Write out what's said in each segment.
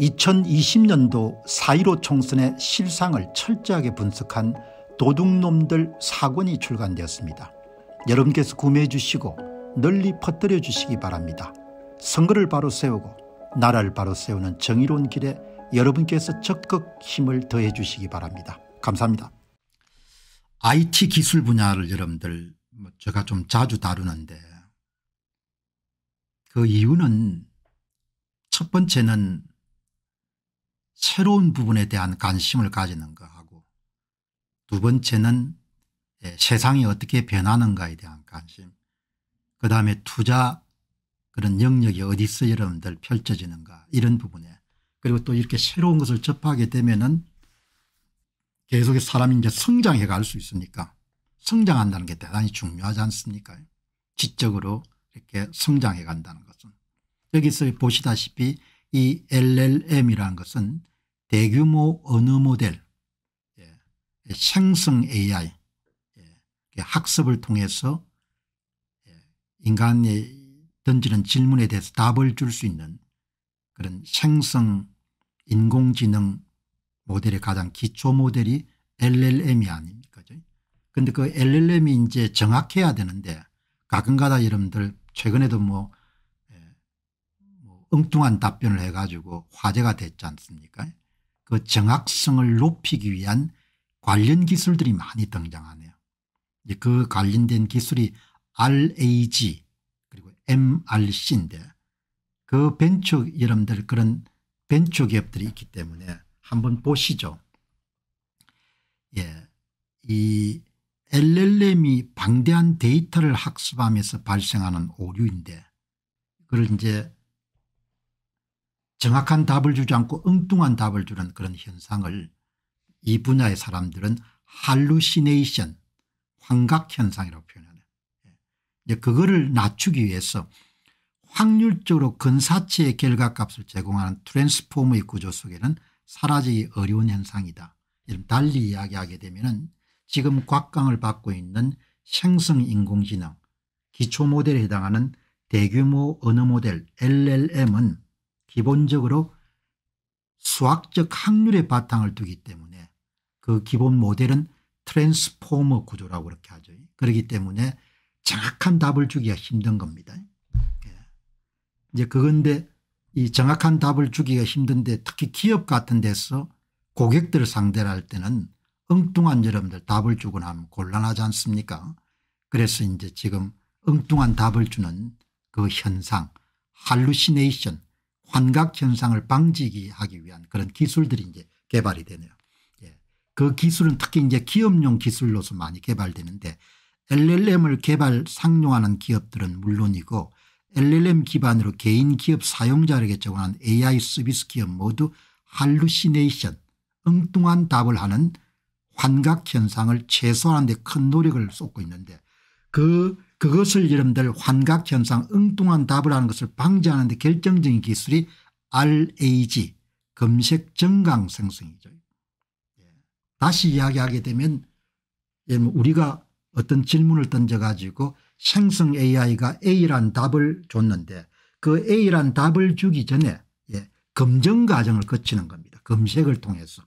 2020년도 4.15 총선의 실상을 철저하게 분석한 도둑놈들 사권이 출간되었습니다. 여러분께서 구매해 주시고 널리 퍼뜨려 주시기 바랍니다. 선거를 바로 세우고 나라를 바로 세우는 정의로운 길에 여러분께서 적극 힘을 더해 주시기 바랍니다. 감사합니다. IT 기술 분야를 여러분들 뭐 제가 좀 자주 다루는데 그 이유는 첫 번째는 새로운 부분에 대한 관심을 가지는 거하고 두 번째는 예, 세상이 어떻게 변하는가에 대한 관심 그 다음에 투자 그런 영역이 어디서 여러분들 펼쳐지는가 이런 부분에 그리고 또 이렇게 새로운 것을 접하게 되면은 계속 사람이 이제 성장해 갈 수 있으니까 성장한다는 게 대단히 중요하지 않습니까 지적으로 이렇게 성장해 간다는 것은 여기서 보시다시피 이 LLM이라는 것은 대규모 언어 모델, 예, 생성 AI, 예, 학습을 통해서 예, 인간이 던지는 질문에 대해서 답을 줄 수 있는 그런 생성 인공지능 모델의 가장 기초 모델이 LLM이 아닙니까? 그런데 그 LLM이 이제 정확해야 되는데 가끔가다 여러분들 최근에도 뭐 엉뚱한 답변을 해가지고 화제가 됐지 않습니까 그 정확성을 높이기 위한 관련 기술들이 많이 등장하네요. 그 관련된 기술이 RAG 그리고 MRC인데 그 벤처 여러분들 그런 벤처 기업들이 있기 때문에 한번 보시죠. 예. 이 LLM이 방대한 데이터를 학습하면서 발생하는 오류인데 그걸 이제 정확한 답을 주지 않고 엉뚱한 답을 주는 그런 현상을 이 분야의 사람들은 할루시네이션 환각현상이라고 표현하네요. 예. 그거를 낮추기 위해서 확률적으로 근사체의 결과값을 제공하는 트랜스포머의 구조 속에는 사라지기 어려운 현상이다. 달리 이야기하게 되면 지금 곽강을 받고 있는 생성인공지능 기초모델에 해당하는 대규모 언어모델 llm은 기본적으로 수학적 확률의 바탕을 두기 때문에 그 기본 모델은 트랜스포머 구조라고 그렇게 하죠. 그렇기 때문에 정확한 답을 주기가 힘든 겁니다. 예. 이제 그건데 이 정확한 답을 주기가 힘든데 특히 기업 같은 데서 고객들을 상대로 할 때는 엉뚱한 여러분들 답을 주거나 하면 곤란하지 않습니까 그래서 이제 지금 엉뚱한 답을 주는 그 현상 할루시네이션 환각 현상을 방지하기 위한 그런 기술들이 이제 개발이 되네요. 예. 그 기술은 특히 이제 기업용 기술로서 많이 개발되는데 LLM을 개발 상용하는 기업들은 물론이고 LLM 기반으로 개인 기업 사용자에게 제공한 AI 서비스 기업 모두 할루시네이션 엉뚱한 답을 하는 환각 현상을 최소화하는 데큰 노력을 쏟고 있는데 그 그것을 여러분들 환각현상 엉뚱한 답을 하는 것을 방지하는 데 결정적인 기술이 RAG 검색정강생성이죠. 예. 다시 이야기하게 되면 우리가 어떤 질문을 던져가지고 생성 AI가 A란 답을 줬는데 그 A란 답을 주기 전에 예, 검증 과정을 거치는 겁니다. 검색을 통해서.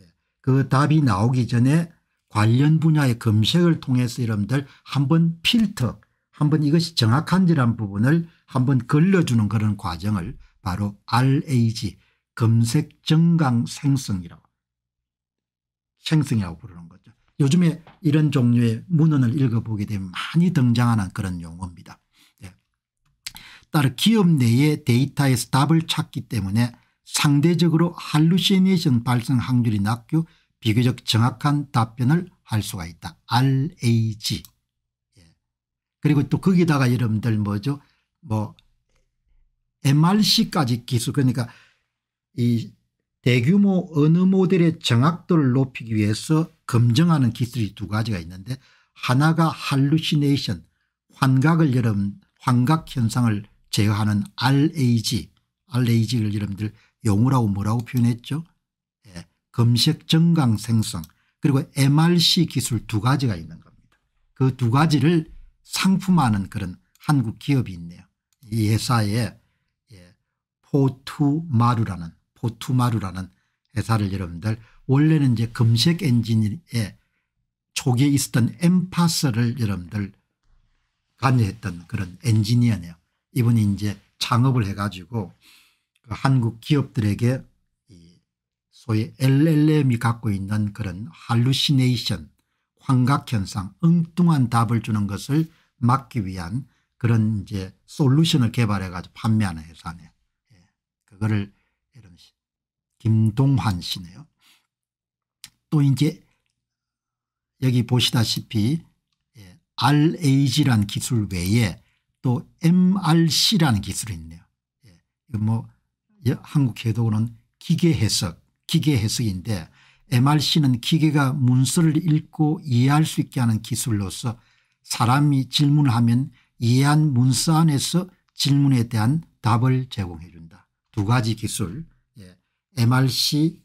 예, 그 답이 나오기 전에 관련 분야의 검색을 통해서 여러분들 한번 필터 한번 이것이 정확한지란 부분을 한번 걸러주는 그런 과정을 바로 RAG 검색 정강 생성이라고 생성이라고 부르는 거죠. 요즘에 이런 종류의 문헌을 읽어보게 되면 많이 등장하는 그런 용어입니다. 예. 따라 기업 내의 데이터에서 답을 찾기 때문에 상대적으로 할루시네이션 발생 확률이 낮고 비교적 정확한 답변을 할 수가 있다. RAG. 예. 그리고 또 거기다가 여러분들 뭐죠? 뭐 MRC까지 기술 그러니까 이 대규모 언어 모델의 정확도를 높이기 위해서 검증하는 기술이 두 가지가 있는데 하나가 할루시네이션 환각을 여러분 환각 현상을 제어하는 RAG RAG를 여러분들 용어라고 뭐라고 표현했죠? 검색 정강 생성 그리고 MRC 기술 두 가지가 있는 겁니다. 그 두 가지를 상품하는 그런 한국 기업이 있네요. 이 회사에 예, 포투마루라는 포투마루라는 회사를 여러분들 원래는 이제 검색 엔진에 초기에 있었던 엠파스를 여러분들 관여했던 그런 엔지니어네요. 이분이 이제 창업을 해가지고 그 한국 기업들에게 소위 LLM이 갖고 있는 그런 할루시네이션 환각현상 엉뚱한 답을 주는 것을 막기 위한 그런 이제 솔루션을 개발해 가지고 판매하는 회사네. 예. 그거를 이런 김동환 씨네요. 또 이제 여기 보시다시피 예. RAG라는 기술 외에 또 MRC라는 기술이 있네요. 예. 뭐 한국 해독은 기계 해석 기계 해석인데 MRC는 기계가 문서를 읽고 이해할 수 있게 하는 기술로서 사람이 질문을 하면 이해한 문서 안에서 질문에 대한 답을 제공해 준다. 두 가지 기술 예. MRC,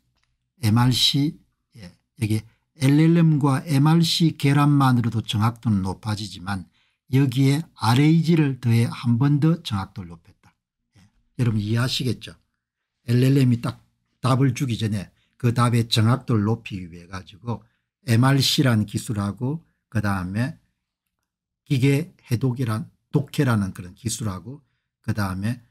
MRC 예. 여기 LLM과 MRC 계란만으로도 정확도는 높아지지만 여기에 RAG를 더해 한 번 더 정확도를 높였다. 예. 여러분 이해하시겠죠? LLM이 딱 답을 주기 전에 그 답의 정확도를 높이기 위해 가지고 MRC라는 기술하고 그 다음에 기계 해독이란 독해라는 그런 기술하고 그 다음에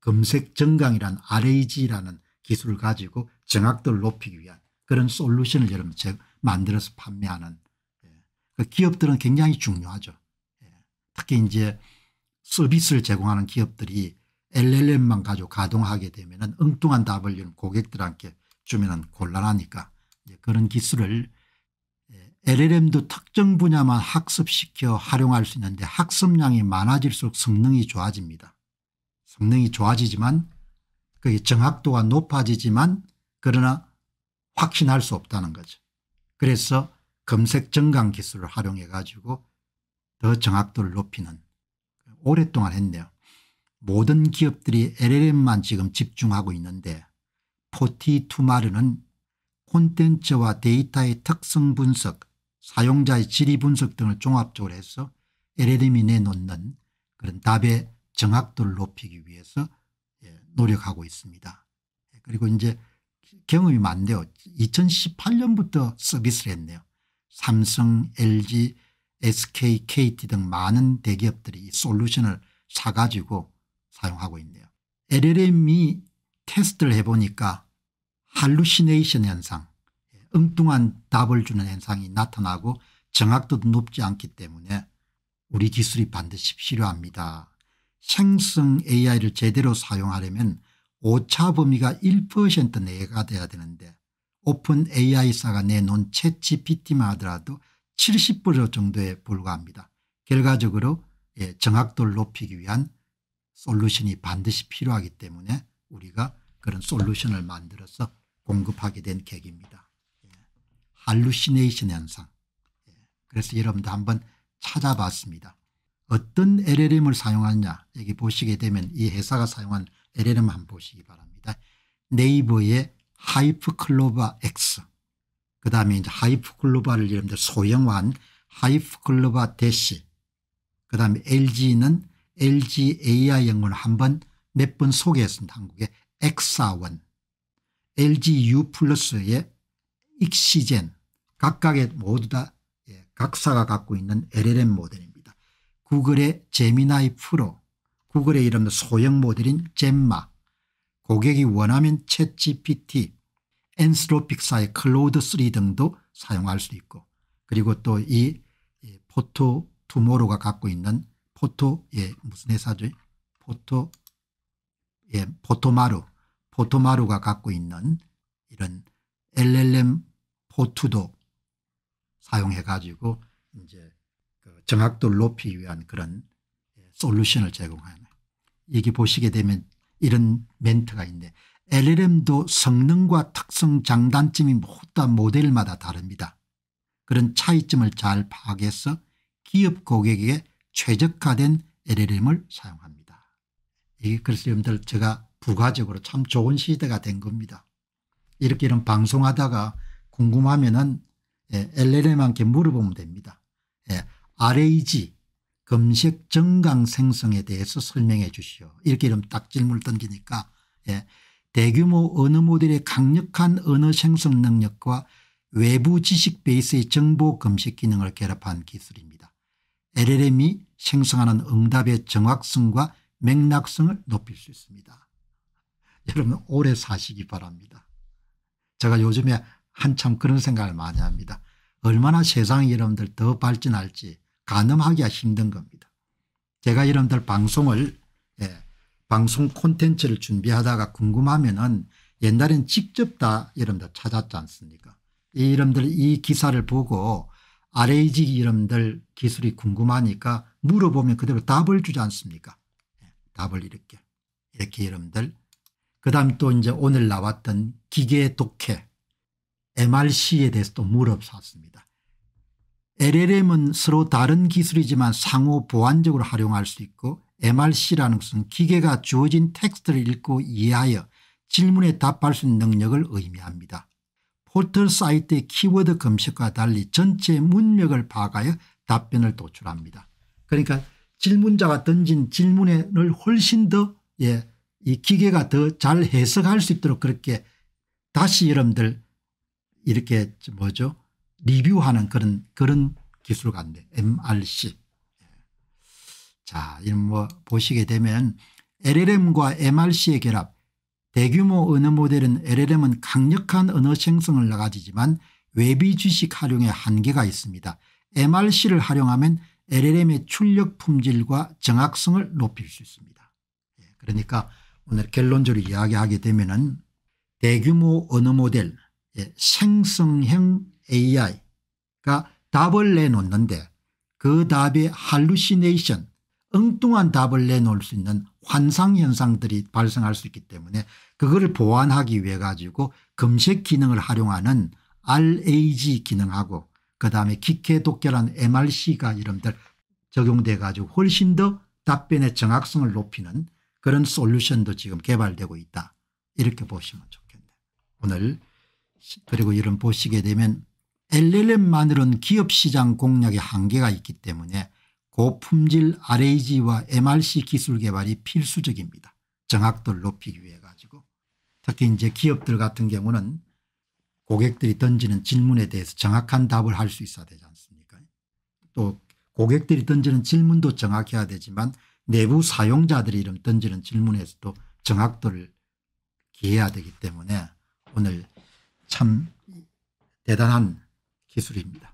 검색 정강이란 RAG라는 기술을 가지고 정확도를 높이기 위한 그런 솔루션을 여러분 제가 만들어서 판매하는 예. 그 기업들은 굉장히 중요하죠. 예. 특히 이제 서비스를 제공하는 기업들이 LLM만 가지고 가동하게 되면 엉뚱한 답을 고객들한테 주면 곤란하니까 그런 기술을 예, LLM도 특정 분야만 학습시켜 활용할 수 있는데 학습량이 많아질수록 성능이 좋아집니다. 성능이 좋아지지만 그게 정확도가 높아지지만 그러나 확신할 수 없다는 거죠. 그래서 검색 정강 기술을 활용해 가지고 더 정확도를 높이는 오랫동안 했네요. 모든 기업들이 LLM만 지금 집중하고 있는데 포티투마르는 콘텐츠와 데이터의 특성 분석 사용자의 질의 분석 등을 종합적으로 해서 LLM이 내놓는 그런 답의 정확도를 높이기 위해서 예, 노력하고 있습니다. 예, 그리고 이제 경험이 많네요. 2018년부터 서비스를 했네요. 삼성, LG, SK, KT 등 많은 대기업들이 이 솔루션을 사가지고 사용하고 있네요. LLM이 테스트를 해보니까 할루시네이션 현상 엉뚱한 답을 주는 현상이 나타나고 정확도도 높지 않기 때문에 우리 기술이 반드시 필요합니다. 생성 AI를 제대로 사용하려면 오차 범위가 1% 내가 돼야 되는데 오픈 AI사가 내놓은 챗 GPT만 하더라도 70% 정도에 불과합니다. 결과적으로 예, 정확도를 높이기 위한 솔루션이 반드시 필요하기 때문에 우리가 그런 솔루션을 만들어서 공급하게 된 계기입니다. 예. 할루시네이션 현상. 예. 그래서 여러분도 한번 찾아봤습니다. 어떤 LLM을 사용하냐 여기 보시게 되면 이 회사가 사용한 LLM 한번 보시기 바랍니다. 네이버의 하이프 클로바 X 그 다음에 이제 하이프 클로바를 이름들 소형화한 하이프 클로바 대시 그 다음에 LG는 LG AI 연구 한번 몇 번 소개했습니다. 한국의 엑사원 LG U 플러스의 익시젠 각각의 모두 다 예, 각사가 갖고 있는 LLM 모델입니다. 구글의 제미나이 프로 구글의 이름도 소형 모델인 젬마 고객이 원하면 챗 GPT 엔스로픽사의 클로드3 등도 사용할 수 있고 그리고 또 이 포토 투모로가 갖고 있는 포토 예 무슨 회사죠? 포토 예 포토마루 포토마루가 갖고 있는 이런 LLM 포투도 사용해 가지고 이제 그 정확도를 높이기 위한 그런 예, 솔루션을 제공하는 여기 보시게 되면 이런 멘트가 있는데 LLM도 성능과 특성 장단점이 모두 다 모델마다 다릅니다. 그런 차이점을 잘 파악해서 기업 고객에게 최적화된 LLM을 사용합니다. 이게 그래서 여러분들 제가 부가적으로 참 좋은 시대가 된 겁니다. 이렇게 이런 방송하다가 궁금하면은 예, LLM한테 물어보면 됩니다. 예, RAG 검색 정강 생성에 대해서 설명해 주시오. 이렇게 이름 딱 질문을 던지니까 예, 대규모 언어 모델의 강력한 언어 생성 능력과 외부 지식 베이스의 정보 검색 기능을 결합한 기술입니다. LLM이 생성하는 응답의 정확성과 맥락성을 높일 수 있습니다. 여러분 오래 사시기 바랍니다. 제가 요즘에 한참 그런 생각을 많이 합니다. 얼마나 세상이 여러분들 더 발전할지 가늠하기가 힘든 겁니다. 제가 여러분들 방송을 예, 방송 콘텐츠를 준비하다가 궁금하면 은 옛날엔 직접 다 여러분들 찾았지 않습니까 이 여러분들 이 기사를 보고 RAG 이름들 기술이 궁금하니까 물어보면 그대로 답을 주지 않습니까 예, 답을 이렇게 이렇게 이름들 그 다음 또 이제 오늘 나왔던 기계 독해 MRC에 대해서 또 물어봤습니다. LLM은 서로 다른 기술이지만 상호 보완적으로 활용할 수 있고 MRC라는 것은 기계가 주어진 텍스트를 읽고 이해하여 질문에 답할 수 있는 능력을 의미합니다. 포털 사이트의 키워드 검색과 달리 전체 문맥을 파악하여 답변을 도출합니다. 그러니까 질문자가 던진 질문을 훨씬 더 예, 이 기계가 더 잘 해석할 수 있도록 그렇게 다시 여러분들 이렇게 뭐죠 리뷰하는 그런 그런 기술 같네 MRC. 자, 이 뭐 보시게 되면 LLM과 MRC의 결합 대규모 언어 모델은 LLM은 강력한 언어 생성을 가지지만 외비 지식 활용에 한계가 있습니다. MRC를 활용하면 LLM의 출력 품질과 정확성을 높일 수 있습니다. 예, 그러니까 오늘 결론적으로 이야기하게 되면 은 대규모 언어 모델 예, 생성형 AI가 답을 내놓는데 그 답에 할루시네이션 엉뚱한 답을 내놓을 수 있는 환상현상들이 발생할 수 있기 때문에 그거를 보완하기 위해 가지고 검색 기능을 활용하는 RAG 기능하고 그다음에 기계독결한 MRC가 이런들 적용돼 가지고 훨씬 더 답변의 정확성을 높이는 그런 솔루션도 지금 개발되고 있다 이렇게 보시면 좋겠네 오늘 그리고 이런 보시게 되면 LLM만으로는 기업 시장 공략의 한계가 있기 때문에 고품질 그 RAG와 MRC 기술 개발이 필수적입니다. 정확도를 높이기 위해 가지고 특히 이제 기업들 같은 경우는 고객들이 던지는 질문에 대해서 정확한 답을 할 수 있어야 되지 않습니까 또 고객들이 던지는 질문도 정확해야 되지만 내부 사용자들이 이런 던지는 질문에서도 정확도를 기해야 되기 때문에 오늘 참 대단한 기술입니다.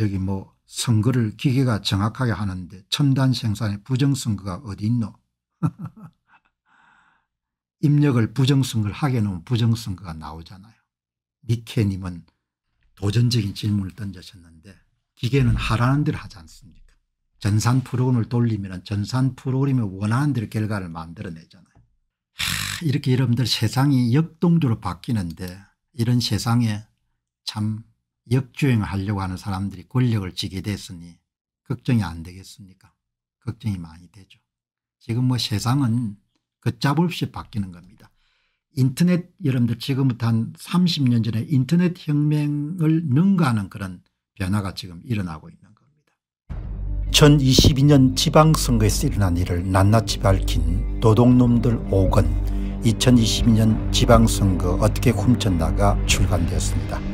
여기 뭐 선거를 기계가 정확하게 하는데 첨단 생산의 부정선거가 어디 있노 입력을 부정선거를 하게 놓으면 부정선거가 나오잖아요. 니케님은 도전적인 질문을 던져셨는데 기계는 하라는 대로 하지 않습니까 전산 프로그램을 돌리면 전산 프로그램이 원하는 대로 결과를 만들어내잖아요. 하, 이렇게 여러분들 세상이 역동적으로 바뀌는데 이런 세상에 참 역주행하려고 하는 사람들이 권력을 지게 됐으니 걱정이 안 되겠습니까 걱정이 많이 되죠. 지금 뭐 세상은 걷잡 없이 바뀌는 겁니다. 인터넷 여러분들 지금부터 한 30년 전에 인터넷 혁명을 능가하는 그런 변화가 지금 일어나고 있는 겁니다. 2022년 지방선거에서 일어난 일을 낱낱이 밝힌 도둑놈들 5권 2022년 지방선거 어떻게 훔쳤나가 출간되었습니다.